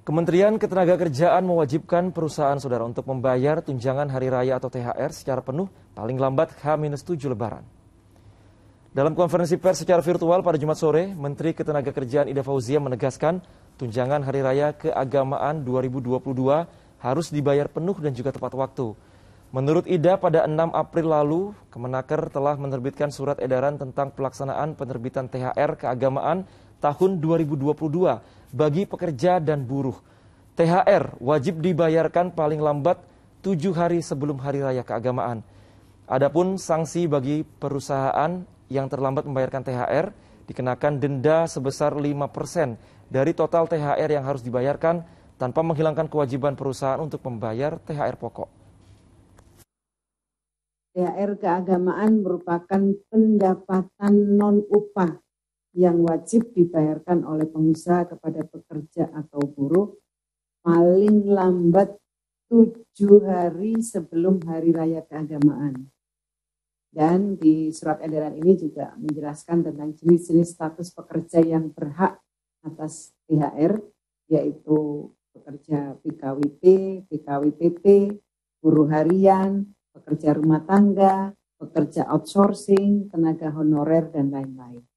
Kementerian Ketenagakerjaan mewajibkan perusahaan saudara untuk membayar tunjangan hari raya atau THR secara penuh paling lambat H-7 Lebaran. Dalam konferensi pers secara virtual pada Jumat sore, Menteri Ketenagakerjaan Ida Fauzia menegaskan tunjangan hari raya keagamaan 2022 harus dibayar penuh dan juga tepat waktu. Menurut Ida, pada 6 April lalu, Kemenaker telah menerbitkan surat edaran tentang pelaksanaan penerbitan THR keagamaan tahun 2022 bagi pekerja dan buruh. THR wajib dibayarkan paling lambat tujuh hari sebelum hari raya keagamaan. Adapun sanksi bagi perusahaan yang terlambat membayarkan THR dikenakan denda sebesar 5% dari total THR yang harus dibayarkan tanpa menghilangkan kewajiban perusahaan untuk membayar THR pokok. THR keagamaan merupakan pendapatan non upah yang wajib dibayarkan oleh pengusaha kepada pekerja atau buruh paling lambat tujuh hari sebelum hari raya keagamaan. Dan di surat edaran ini juga menjelaskan tentang jenis-jenis status pekerja yang berhak atas THR, yaitu pekerja PKWT, PKWTT, buruh harian, pekerja rumah tangga, pekerja outsourcing, tenaga honorer, dan lain-lain.